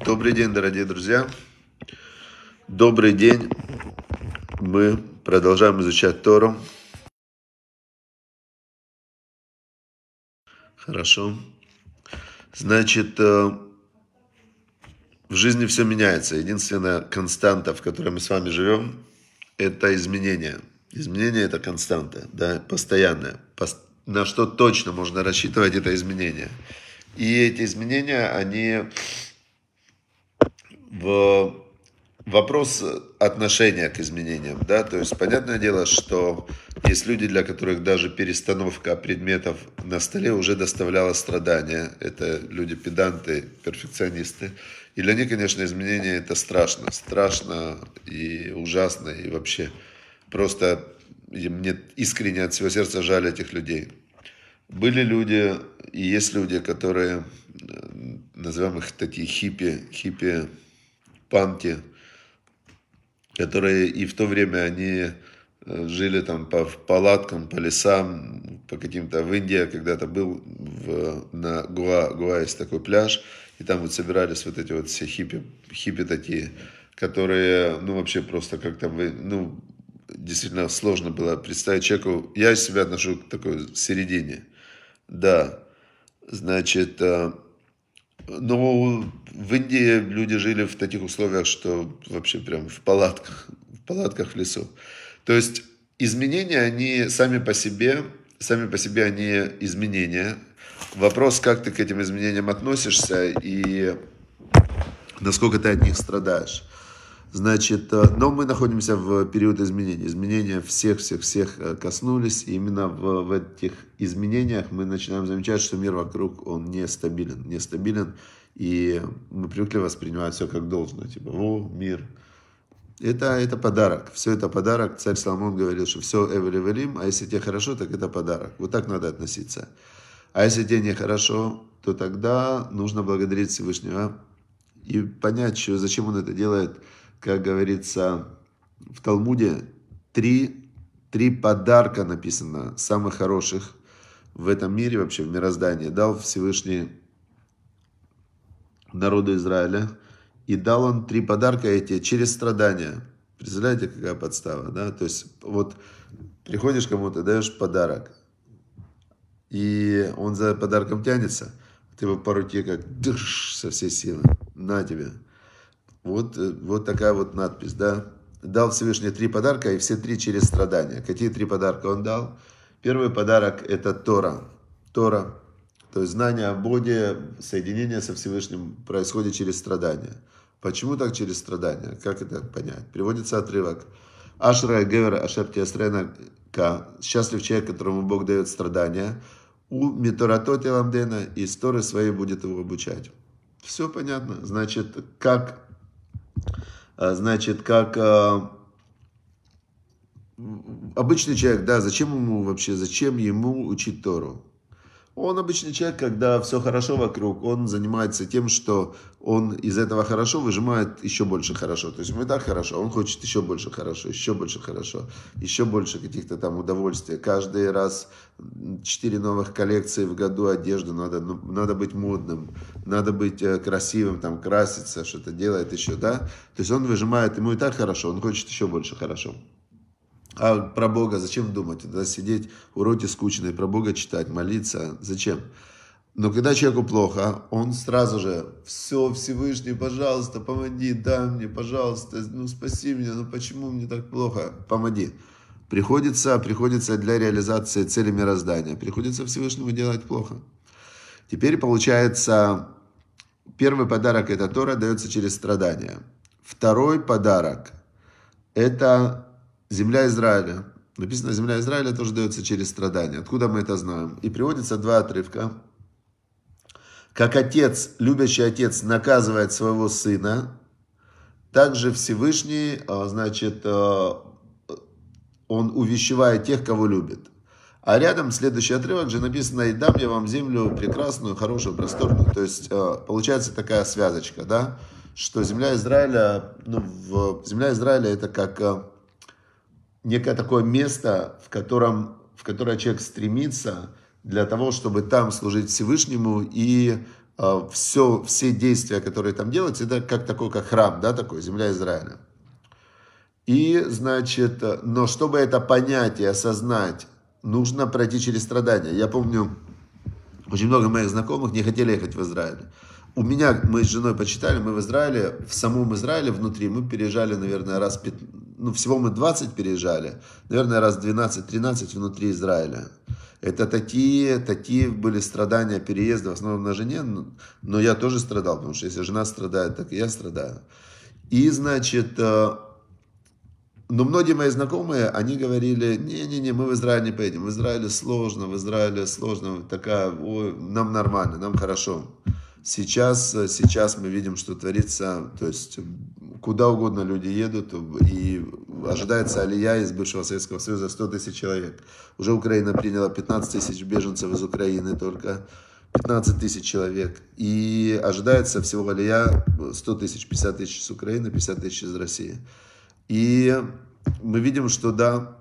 Добрый день, дорогие друзья. Добрый день. Мы продолжаем изучать Тору. Хорошо. Значит, э, в жизни все меняется. Единственная константа, в которой мы с вами живем, это изменение. Изменение – это константа, да, постоянная. На что точно можно рассчитывать это изменение. И эти изменения, они в вопрос отношения к изменениям, да, то есть понятное дело, что есть люди, для которых даже перестановка предметов на столе уже доставляла страдания. Это люди педанты, перфекционисты. И для них, конечно, изменения это страшно. Страшно и ужасно, и вообще просто и мне искренне от всего сердца жаль этих людей. Были люди, и есть люди, которые, назовем их такие хиппи, хиппи панки, которые и в то время они э, жили там по палаткам, по лесам, по каким-то... В Индии когда-то был в, на Гуа, Гуа есть такой пляж, и там вот собирались вот эти вот все хиппи, хиппи такие, которые, ну, вообще просто как там, ну, действительно сложно было представить человеку. Я себя отношу к такой середине. Да, значит, э, но ну, в Индии люди жили в таких условиях, что вообще прям в палатках, в палатках в лесу. То есть изменения, они сами по себе, сами по себе они изменения. Вопрос, как ты к этим изменениям относишься и насколько ты от них страдаешь. Значит, э, но мы находимся в период изменений. Изменения всех-всех-всех э, коснулись. И именно в, в этих изменениях мы начинаем замечать, что мир вокруг, он нестабилен. Нестабилен. И мы привыкли воспринимать все как должное. Типа, о, мир. Это, это подарок. Все это подарок. Царь Соломон говорил, что все эвелевелим, а если тебе хорошо, так это подарок. Вот так надо относиться. А если тебе нехорошо, то тогда нужно благодарить Всевышнего и понять, что, зачем он это делает – как говорится, в Талмуде три, три подарка написано, самых хороших в этом мире, вообще в мироздании, дал Всевышний народу Израиля. И дал он три подарка эти через страдания. Представляете, какая подстава, да? То есть вот приходишь кому-то, даешь подарок, и он за подарком тянется, ты его по руке как дышишь со всей силы. На тебе. Вот, э, вот такая вот надпись, да. Дал Всевышний три подарка, и все три через страдания. Какие три подарка он дал? Первый подарок – это Тора. Тора, то есть знание о Боге, соединение со Всевышним происходит через страдания. Почему так через страдания? Как это понять? Приводится отрывок. Ашра Гевер Ашер Тиастрена К. Счастлив человек, которому Бог дает страдания. У Миторато Теламдена и сторы своей будет его обучать. Все понятно. Значит, как Э, значит, как э, обычный человек, да, зачем ему вообще, зачем ему учить Тору? Он обычный человек, когда все хорошо вокруг, он занимается тем, что он из этого хорошо выжимает еще больше хорошо. То есть ему и так хорошо, а он хочет еще больше хорошо, еще больше хорошо, еще больше каких-то там удовольствий. Каждый раз четыре новых коллекции в году одежды, надо, ну, надо быть модным, надо быть э, красивым, там краситься, что-то делает еще, да. То есть он выжимает, ему и так хорошо, он хочет еще больше хорошо. А про Бога зачем думать? Да, сидеть роте скучно и про Бога читать, молиться. Зачем? Но когда человеку плохо, он сразу же, все, Всевышний, пожалуйста, помоги, дай мне, пожалуйста, ну спаси меня, ну почему мне так плохо, помоги. Приходится, приходится для реализации цели мироздания, приходится Всевышнему делать плохо. Теперь получается, первый подарок это Тора дается через страдания. Второй подарок это земля Израиля. Написано, земля Израиля тоже дается через страдания. Откуда мы это знаем? И приводится два отрывка. Как отец, любящий отец, наказывает своего сына, так же Всевышний, а, значит, а, он увещевает тех, кого любит. А рядом следующий отрывок же написано «И дам я вам землю прекрасную, хорошую, просторную». То есть а, получается такая связочка, да? Что земля Израиля, ну, в, земля Израиля это как некое такое место, в, котором, в которое человек стремится для того, чтобы там служить Всевышнему и э, все, все действия, которые там делаются, это как такой, как храм, да, такой, земля Израиля. И, значит, но чтобы это понять и осознать, нужно пройти через страдания. Я помню, очень много моих знакомых не хотели ехать в Израиль. У меня, мы с женой почитали, мы в Израиле, в самом Израиле внутри, мы переезжали, наверное, раз ну, всего мы 20 переезжали, наверное, раз 12-13 внутри Израиля. Это такие, такие были страдания переезда, в основном на жене, но я тоже страдал, потому что если жена страдает, так и я страдаю. И, значит, э, но многие мои знакомые, они говорили, не-не-не, мы в Израиль не поедем, в Израиле сложно, в Израиле сложно, такая, ой, нам нормально, нам хорошо. Сейчас, э, сейчас мы видим, что творится, то есть куда угодно люди едут, и ожидается алия из бывшего Советского Союза 100 тысяч человек. Уже Украина приняла 15 тысяч беженцев из Украины только, 15 тысяч человек. И ожидается всего алия 100 тысяч, 50 тысяч из Украины, 50 тысяч из России. И мы видим, что да,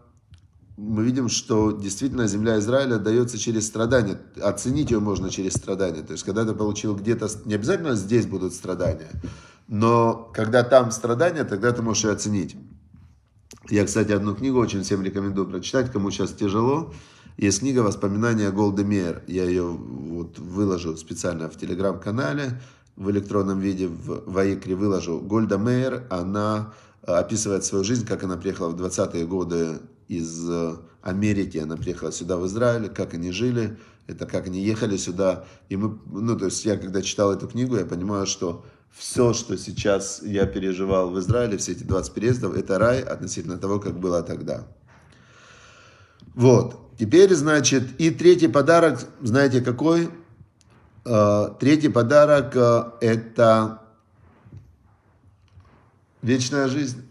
мы видим, что действительно земля Израиля дается через страдания. Оценить ее можно через страдания. То есть, когда ты получил где-то, не обязательно здесь будут страдания, но когда там страдания, тогда ты можешь ее оценить. Я, кстати, одну книгу очень всем рекомендую прочитать, кому сейчас тяжело. Есть книга «Воспоминания Голдемейер». Я ее вот выложу специально в телеграм-канале в электронном виде, в Ваикре выложу. Гольда Мейер, она э, описывает свою жизнь, как она приехала в 20-е годы из э, Америки, она приехала сюда, в Израиль, как они жили, это как они ехали сюда. И мы, ну, то есть я когда читал эту книгу, я понимаю, что все, что сейчас я переживал в Израиле, все эти 20 переездов, это рай относительно того, как было тогда. Вот. Теперь, значит, и третий подарок, знаете какой? Э, третий подарок э, – это вечная жизнь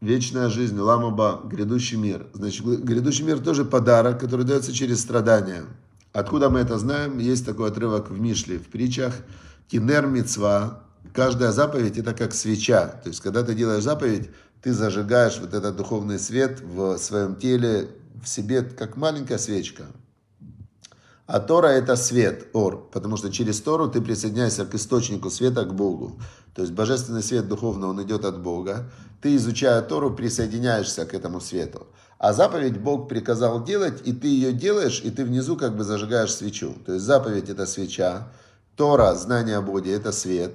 вечная жизнь, ламаба, грядущий мир. Значит, грядущий мир тоже подарок, который дается через страдания. Откуда мы это знаем? Есть такой отрывок в Мишле, в притчах. Кинер мицва. Каждая заповедь это как свеча. То есть, когда ты делаешь заповедь, ты зажигаешь вот этот духовный свет в своем теле, в себе, как маленькая свечка. А Тора это свет, Ор, потому что через Тору ты присоединяешься к источнику света, к Богу. То есть божественный свет духовно, он идет от Бога. Ты, изучая Тору, присоединяешься к этому свету. А заповедь Бог приказал делать, и ты ее делаешь, и ты внизу как бы зажигаешь свечу. То есть заповедь это свеча, Тора, знание о Боге, это свет.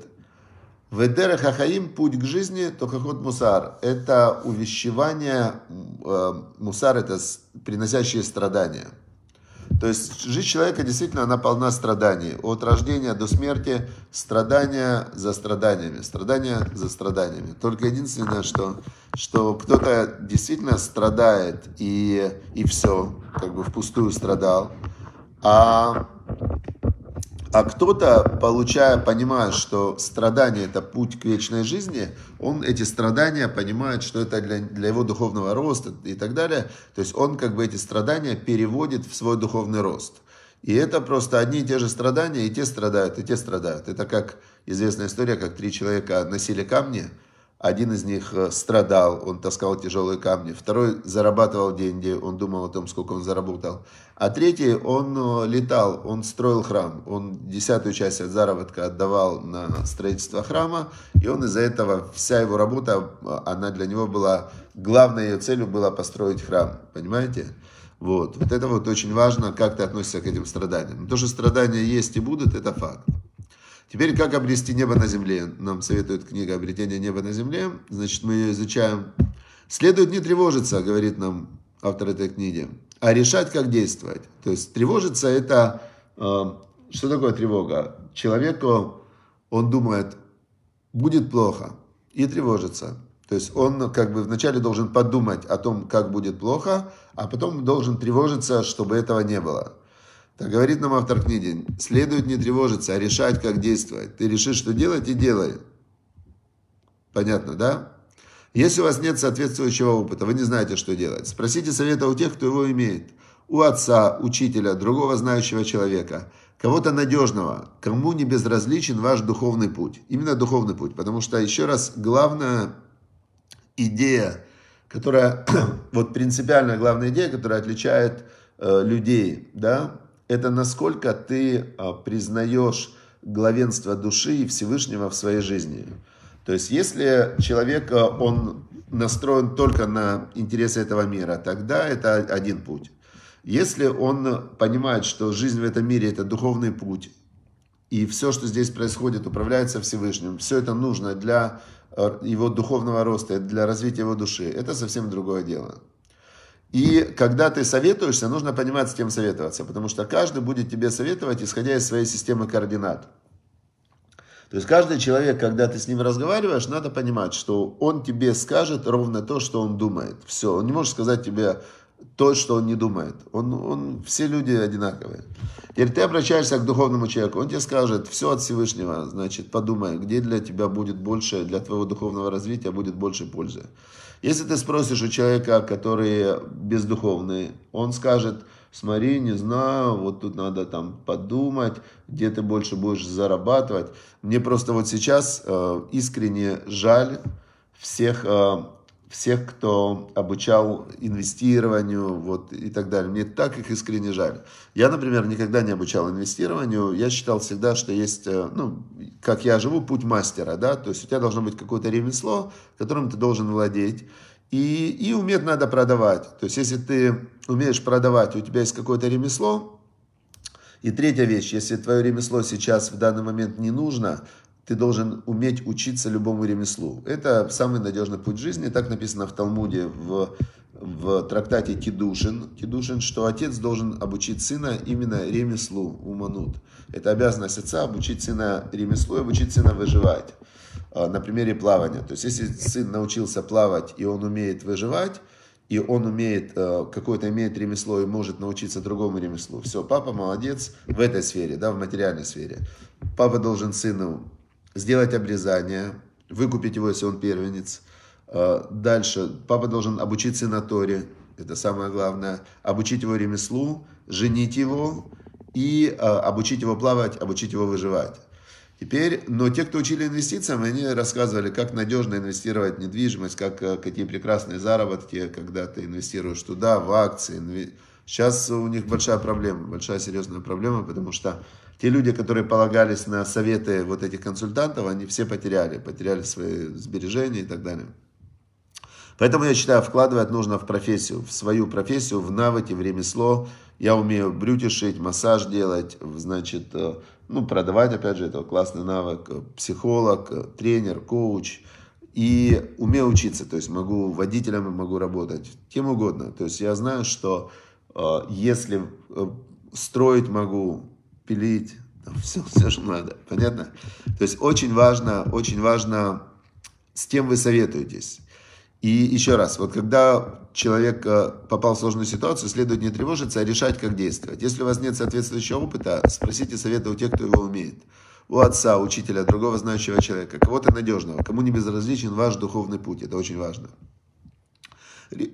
Ведера Хахаим, путь к жизни, Тохахот Мусар. Это увещевание, э, Мусар это приносящие страдания. То есть жизнь человека действительно, она полна страданий. От рождения до смерти страдания за страданиями, страдания за страданиями. Только единственное, что, что кто-то действительно страдает и, и все, как бы впустую страдал. А а кто-то, получая, понимая, что страдание – это путь к вечной жизни, он эти страдания понимает, что это для, для его духовного роста и так далее. То есть он как бы эти страдания переводит в свой духовный рост. И это просто одни и те же страдания, и те страдают, и те страдают. Это как известная история, как три человека носили камни – один из них э, страдал, он таскал тяжелые камни. Второй зарабатывал деньги, он думал о том, сколько он заработал. А третий, он э, летал, он строил храм. Он десятую часть от заработка отдавал на строительство храма. И он из-за этого, вся его работа, э, она для него была, главной ее целью была построить храм. Понимаете? Вот. Вот это вот очень важно, как ты относишься к этим страданиям. То, что страдания есть и будут, это факт. Теперь, как обрести небо на земле? Нам советует книга «Обретение неба на земле». Значит, мы ее изучаем. Следует не тревожиться, говорит нам автор этой книги, а решать, как действовать. То есть тревожиться – это... Э, что такое тревога? Человеку, он думает, будет плохо, и тревожится. То есть он как бы вначале должен подумать о том, как будет плохо, а потом должен тревожиться, чтобы этого не было. Так говорит нам автор книги, следует не тревожиться, а решать, как действовать. Ты решишь, что делать, и делай. Понятно, да? Если у вас нет соответствующего опыта, вы не знаете, что делать. Спросите совета у тех, кто его имеет. У отца, учителя, другого знающего человека, кого-то надежного, кому не безразличен ваш духовный путь. Именно духовный путь. Потому что, еще раз, главная идея, которая, вот принципиальная главная идея, которая отличает э, людей, да, это насколько ты а, признаешь главенство души и Всевышнего в своей жизни. То есть, если человек, а, он настроен только на интересы этого мира, тогда это один путь. Если он понимает, что жизнь в этом мире – это духовный путь, и все, что здесь происходит, управляется Всевышним, все это нужно для а, его духовного роста, для развития его души, это совсем другое дело. И когда ты советуешься, нужно понимать, с кем советоваться, потому что каждый будет тебе советовать, исходя из своей системы координат. То есть каждый человек, когда ты с ним разговариваешь, надо понимать, что он тебе скажет ровно то, что он думает. Все, он не может сказать тебе то, что он не думает. Он, он, все люди одинаковые. Теперь ты обращаешься к духовному человеку, он тебе скажет, все от Всевышнего, значит, подумай, где для тебя будет больше, для твоего духовного развития будет больше пользы. Если ты спросишь у человека, который бездуховный, он скажет, смотри, не знаю, вот тут надо там подумать, где ты больше будешь зарабатывать. Мне просто вот сейчас э, искренне жаль всех э, всех, кто обучал инвестированию вот, и так далее. Мне так их искренне жаль. Я, например, никогда не обучал инвестированию. Я считал всегда, что есть, э, ну, как я живу, путь мастера, да, то есть у тебя должно быть какое-то ремесло, которым ты должен владеть. И, и уметь надо продавать. То есть, если ты умеешь продавать, у тебя есть какое-то ремесло, и третья вещь, если твое ремесло сейчас в данный момент не нужно, ты должен уметь учиться любому ремеслу. Это самый надежный путь жизни. Так написано в Талмуде в, в трактате Кедушин. Кедушин, что отец должен обучить сына именно ремеслу, уманут. Это обязанность отца обучить сына ремеслу и обучить сына выживать. А, на примере плавания. То есть, если сын научился плавать и он умеет выживать, и он умеет, э, какое-то имеет ремесло и может научиться другому ремеслу. Все, папа молодец в этой сфере, да, в материальной сфере. Папа должен сыну сделать обрезание, выкупить его, если он первенец. А, дальше папа должен обучить сына Торе, это самое главное, обучить его ремеслу, женить его и а, обучить его плавать, обучить его выживать. Теперь, но те, кто учили инвестициям, они рассказывали, как надежно инвестировать в недвижимость, как, а, какие прекрасные заработки, когда ты инвестируешь туда, в акции, инвестируешь Сейчас у них большая проблема, большая серьезная проблема, потому что те люди, которые полагались на советы вот этих консультантов, они все потеряли, потеряли свои сбережения и так далее. Поэтому я считаю, вкладывать нужно в профессию, в свою профессию, в навыки, в ремесло. Я умею брюки шить, массаж делать, значит, э, ну, продавать, опять же, это классный навык, психолог, э, тренер, коуч. И умею учиться, то есть могу водителем, могу работать, кем угодно. То есть я знаю, что Э, если э, строить могу, пилить, все, все, что надо. Понятно? То есть очень важно, очень важно, с кем вы советуетесь. И еще раз, вот когда человек э, попал в сложную ситуацию, следует не тревожиться, а решать, как действовать. Если у вас нет соответствующего опыта, спросите совета у тех, кто его умеет. У отца, учителя, другого знающего человека, кого-то надежного, кому не безразличен ваш духовный путь. Это очень важно.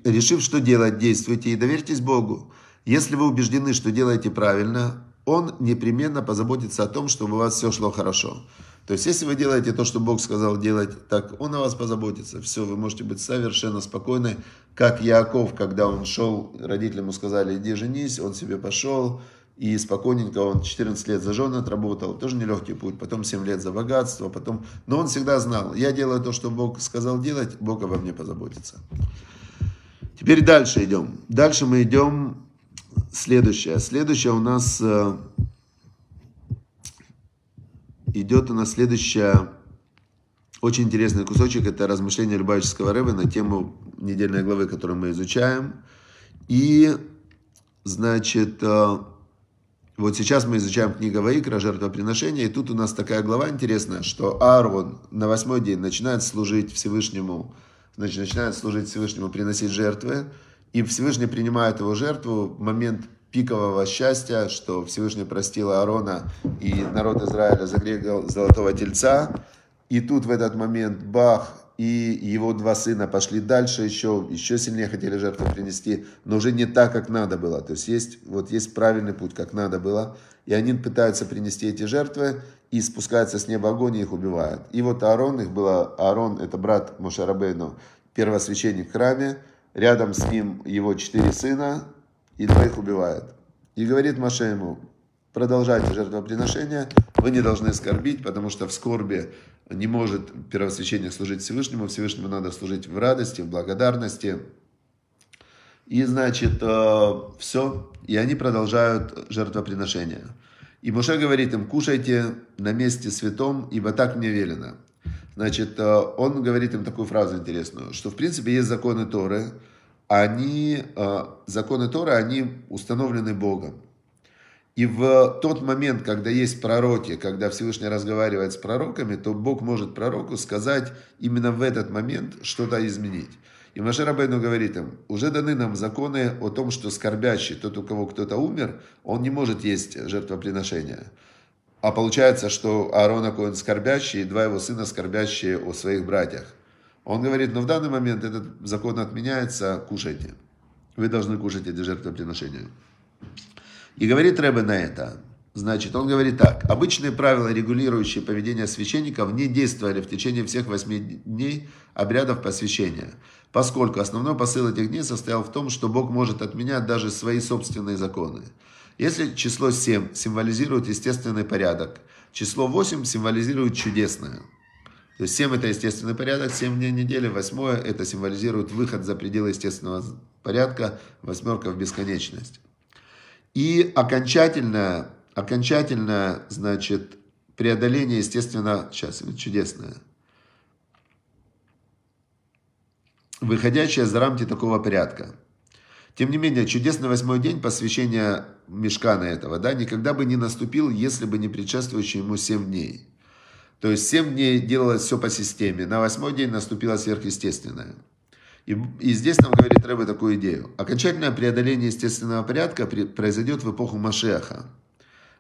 Решив, что делать, действуйте и доверьтесь Богу. Если вы убеждены, что делаете правильно, Он непременно позаботится о том, чтобы у вас все шло хорошо. То есть, если вы делаете то, что Бог сказал делать, так Он о вас позаботится. Все, вы можете быть совершенно спокойны, как Яков, когда он шел, родители ему сказали, иди женись, он себе пошел, и спокойненько он 14 лет за жен отработал, тоже нелегкий путь, потом 7 лет за богатство, потом... Но он всегда знал, я делаю то, что Бог сказал делать, Бог обо мне позаботится. Теперь дальше идем. Дальше мы идем. Следующее. Следующее у нас э, идет у нас следующая очень интересный кусочек. Это размышление Любавического Рэба на тему недельной главы, которую мы изучаем. И, значит, э, вот сейчас мы изучаем книгу Ваикра, жертвоприношение, и тут у нас такая глава интересная, что Аарон на восьмой день начинает служить Всевышнему значит, начинает служить Всевышнему, приносить жертвы, и Всевышний принимает его жертву в момент пикового счастья, что Всевышний простил Аарона и народ Израиля за Золотого Тельца. И тут в этот момент бах, и его два сына пошли дальше, еще, еще сильнее хотели жертву принести, но уже не так, как надо было. То есть есть, вот есть правильный путь, как надо было. И они пытаются принести эти жертвы, и спускается с неба огонь и их убивает. И вот Аарон, их было, Аарон это брат Мошарабейну, первосвященник в храме, рядом с ним его четыре сына, и двоих убивает. И говорит Маше ему, продолжайте жертвоприношение, вы не должны скорбить, потому что в скорби не может первосвященник служить Всевышнему, Всевышнему надо служить в радости, в благодарности. И, значит, э, все, и они продолжают жертвоприношение. И Моше говорит им, кушайте на месте святом, ибо так мне велено. Значит, э, он говорит им такую фразу интересную, что в принципе есть законы Торы, они, э, законы Торы, они установлены Богом. И в тот момент, когда есть пророки, когда Всевышний разговаривает с пророками, то Бог может пророку сказать именно в этот момент что-то изменить. И Маше Рабейну говорит им, уже даны нам законы о том, что скорбящий, тот, у кого кто-то умер, он не может есть жертвоприношение. А получается, что Аарона Коэн скорбящий и два его сына скорбящие о своих братьях. Он говорит, но в данный момент этот закон отменяется, кушайте. Вы должны кушать эти жертвоприношения. И говорит Рэбе на это, Значит, он говорит так. Обычные правила, регулирующие поведение священников, не действовали в течение всех восьми дней обрядов посвящения поскольку основной посыл этих дней состоял в том, что Бог может отменять даже свои собственные законы. Если число 7 символизирует естественный порядок, число 8 символизирует чудесное. То есть 7 это естественный порядок, 7 дней недели, 8 это символизирует выход за пределы естественного порядка, восьмерка в бесконечность. И окончательное, окончательное значит, преодоление, естественно, сейчас, чудесное – выходящая за рамки такого порядка. Тем не менее, чудесный восьмой день посвящения мешкана этого, да, никогда бы не наступил, если бы не предшествующие ему семь дней. То есть семь дней делалось все по системе, на восьмой день наступило сверхъестественное. И, и здесь нам говорит Рэбе такую идею. Окончательное преодоление естественного порядка при, произойдет в эпоху Машеха.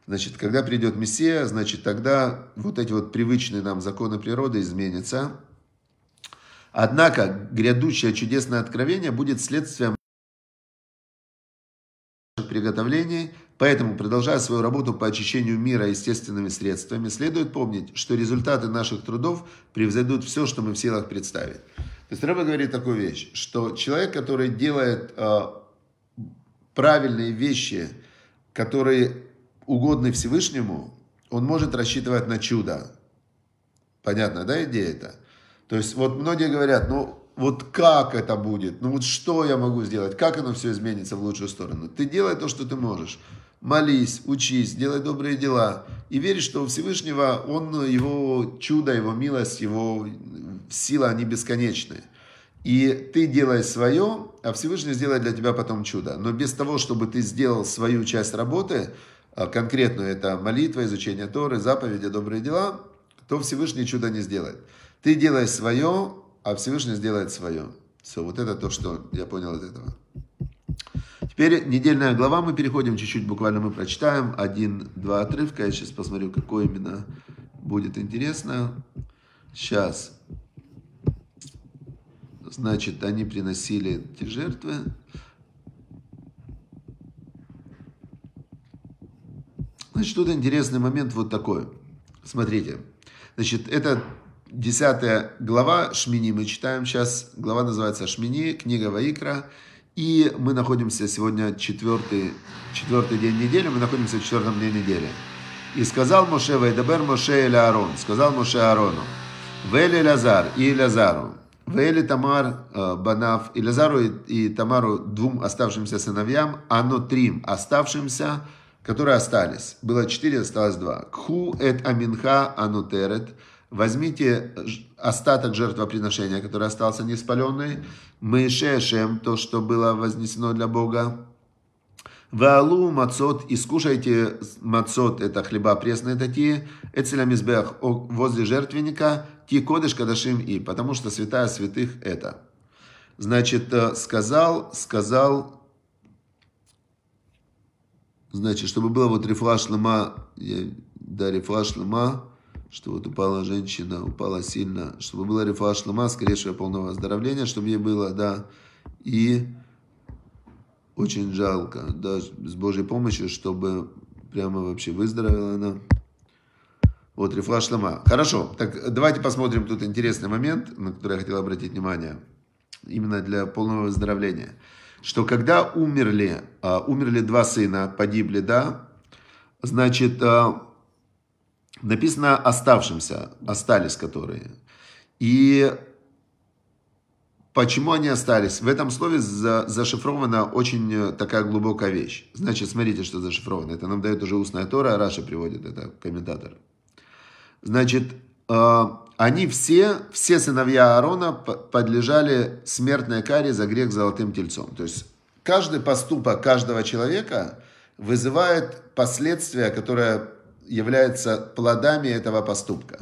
Значит, когда придет Мессия, значит, тогда вот эти вот привычные нам законы природы изменятся, Однако грядущее чудесное откровение будет следствием приготовлений, поэтому, продолжая свою работу по очищению мира естественными средствами, следует помнить, что результаты наших трудов превзойдут все, что мы в силах представить. То есть Рэба говорит такую вещь, что человек, который делает э, правильные вещи, которые угодны Всевышнему, он может рассчитывать на чудо. Понятно, да, идея это? То есть вот многие говорят, ну вот как это будет, ну вот что я могу сделать, как оно все изменится в лучшую сторону. Ты делай то, что ты можешь. Молись, учись, делай добрые дела. И верь, что у Всевышнего он, ну, его чудо, его милость, его сила, они бесконечны. И ты делай свое, а Всевышний сделает для тебя потом чудо. Но без того, чтобы ты сделал свою часть работы, а конкретную это молитва, изучение Торы, заповеди, добрые дела, то Всевышний чудо не сделает. Ты делай свое, а Всевышний сделает свое. Все, вот это то, что я понял из этого. Теперь недельная глава, мы переходим чуть-чуть, буквально мы прочитаем один-два отрывка. Я сейчас посмотрю, какой именно будет интересно. Сейчас. Значит, они приносили эти жертвы. Значит, тут интересный момент вот такой. Смотрите. Значит, это Десятая глава Шмини мы читаем сейчас. Глава называется Шмини, книга Ваикра. И мы находимся сегодня четвертый, четвертый день недели, мы находимся в четвертом дне недели. И сказал Моше Вайдабер Моше или Аарон, сказал Моше Арону, Вели Лазар и Лазару, Вели Тамар э, Банав, и Лазару и, и Тамару двум оставшимся сыновьям, Ано Трим оставшимся, которые остались. Было четыре, осталось два. Кху эт аминха анутерет. терет Возьмите остаток жертвоприношения, который остался неспаленный, мышешем, то, что было вознесено для Бога, Ваалу мацот, и скушайте мацот, это хлеба пресные такие, эцелям избех, возле жертвенника, ти кодыш кадашим и, потому что святая святых это. Значит, э, сказал, сказал, значит, чтобы было вот рифлаш лама, да, рифлаш лама что вот упала женщина, упала сильно, чтобы была рифа шлама, скорейшего полного оздоровления, чтобы ей было, да, и очень жалко, да, с Божьей помощью, чтобы прямо вообще выздоровела она. Вот, рифа шлама. Хорошо, так давайте посмотрим тут интересный момент, на который я хотел обратить внимание, именно для полного выздоровления. Что когда умерли, а, умерли два сына, погибли, да, значит, а, написано оставшимся, остались которые. И почему они остались? В этом слове за, зашифрована очень э, такая глубокая вещь. Значит, смотрите, что зашифровано. Это нам дает уже устная Тора, а Раша приводит это, комментатор. Значит, э, они все, все сыновья Аарона подлежали смертной каре за грех золотым тельцом. То есть каждый поступок каждого человека вызывает последствия, которые являются плодами этого поступка.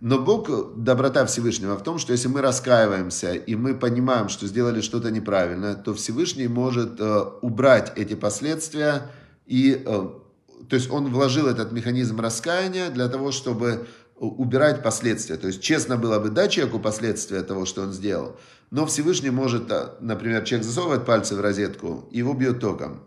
Но Бог, доброта Всевышнего в том, что если мы раскаиваемся и мы понимаем, что сделали что-то неправильно, то Всевышний может э, убрать эти последствия и, э, то есть он вложил этот механизм раскаяния для того, чтобы убирать последствия. То есть честно было бы дать человеку последствия того, что он сделал, но Всевышний может, э, например, человек засовывает пальцы в розетку, его бьет током.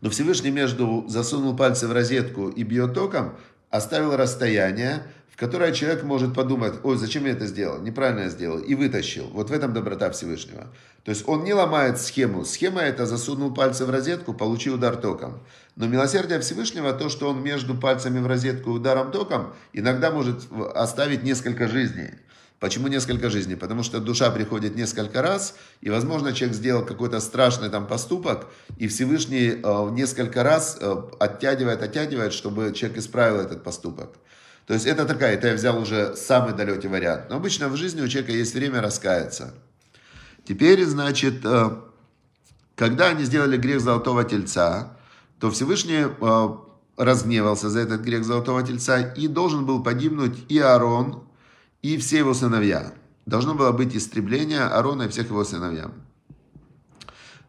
Но Всевышний между засунул пальцы в розетку и бьет током, оставил расстояние, в которое человек может подумать, ой, зачем я это сделал, неправильно я сделал, и вытащил. Вот в этом доброта Всевышнего. То есть он не ломает схему. Схема это засунул пальцы в розетку, получил удар током. Но милосердие Всевышнего, то, что он между пальцами в розетку и ударом током, иногда может оставить несколько жизней. Почему несколько жизней? Потому что душа приходит несколько раз, и, возможно, человек сделал какой-то страшный там поступок, и Всевышний э, несколько раз э, оттягивает, оттягивает, чтобы человек исправил этот поступок. То есть это такая, это я взял уже самый далекий вариант. Но обычно в жизни у человека есть время раскаяться. Теперь, значит, э, когда они сделали грех золотого тельца, то Всевышний э, разгневался за этот грех золотого тельца, и должен был погибнуть и Аарон, и все его сыновья. Должно было быть истребление Аарона и всех его сыновья.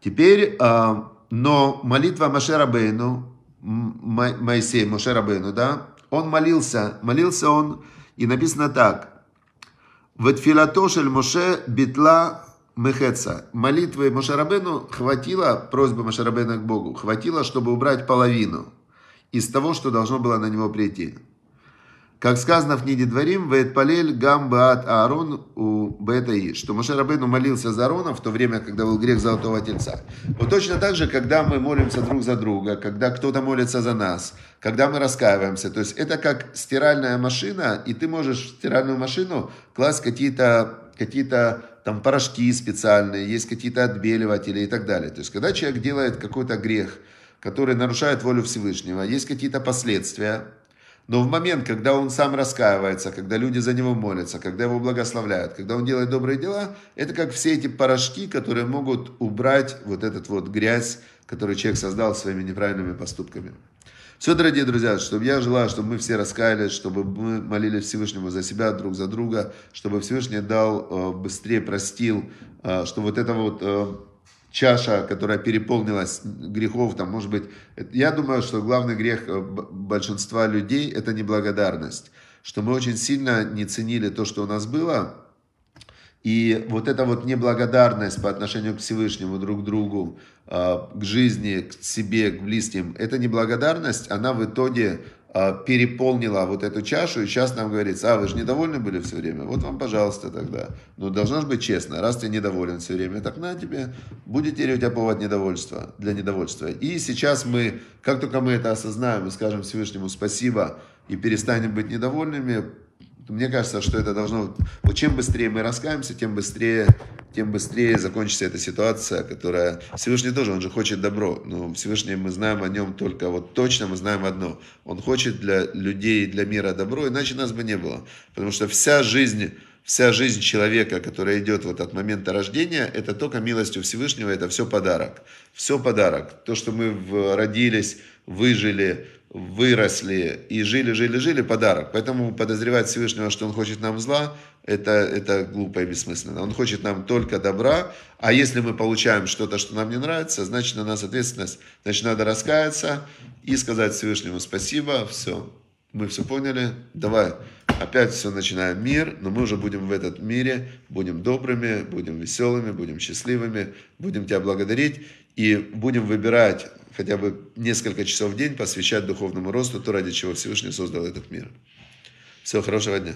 Теперь, а, но молитва Машера Бейну, Моисей, Машера Бейну, да, он молился, молился он, и написано так. Ветфилатошель Моше битла Мехеца. Молитвы Мошарабену хватило, просьбы Мошарабена к Богу, хватило, чтобы убрать половину из того, что должно было на него прийти. Как сказано в книге Дворим, «Веэтпалель гам баат Аарон у Бетаи», что Моше Рабейну молился за Аарона в то время, когда был грех Золотого Тельца. Вот точно так же, когда мы молимся друг за друга, когда кто-то молится за нас, когда мы раскаиваемся. То есть это как стиральная машина, и ты можешь в стиральную машину класть какие-то какие там порошки специальные, есть какие-то отбеливатели и так далее. То есть когда человек делает какой-то грех, который нарушает волю Всевышнего, есть какие-то последствия, но в момент, когда он сам раскаивается, когда люди за него молятся, когда его благословляют, когда он делает добрые дела, это как все эти порошки, которые могут убрать вот этот вот грязь, которую человек создал своими неправильными поступками. Все, дорогие друзья, чтобы я желаю, чтобы мы все раскаялись, чтобы мы молились Всевышнему за себя, друг за друга, чтобы Всевышний дал э, быстрее простил, э, что вот это вот э, чаша, которая переполнилась грехов, там, может быть, я думаю, что главный грех э, большинства людей – это неблагодарность, что мы очень сильно не ценили то, что у нас было, и вот эта вот неблагодарность по отношению к Всевышнему, друг к другу, э, к жизни, к себе, к близким, эта неблагодарность, она в итоге а, переполнила вот эту чашу, и сейчас нам говорится, а вы же недовольны были все время, вот вам, пожалуйста, тогда. Но ну, должно же быть честно, раз ты недоволен все время, так на тебе, будет теперь у тебя повод недовольства, для недовольства. И сейчас мы, как только мы это осознаем и скажем Всевышнему спасибо и перестанем быть недовольными, мне кажется, что это должно... Вот чем быстрее мы раскаемся, тем быстрее, тем быстрее закончится эта ситуация, которая... Всевышний тоже, он же хочет добро. Но Всевышний мы знаем о нем только... Вот точно мы знаем одно. Он хочет для людей, для мира добро, иначе нас бы не было. Потому что вся жизнь вся жизнь человека, которая идет вот от момента рождения, это только милостью Всевышнего, это все подарок. Все подарок. То, что мы родились, выжили, выросли и жили, жили, жили подарок. Поэтому подозревать Всевышнего, что он хочет нам зла, это, это глупо и бессмысленно. Он хочет нам только добра, а если мы получаем что-то, что нам не нравится, значит на нас ответственность, значит надо раскаяться и сказать Всевышнему спасибо, все, мы все поняли, давай, опять все начинаем мир, но мы уже будем в этот мире, будем добрыми, будем веселыми, будем счастливыми, будем тебя благодарить и будем выбирать хотя бы несколько часов в день посвящать духовному росту, то, ради чего Всевышний создал этот мир. Всего хорошего дня.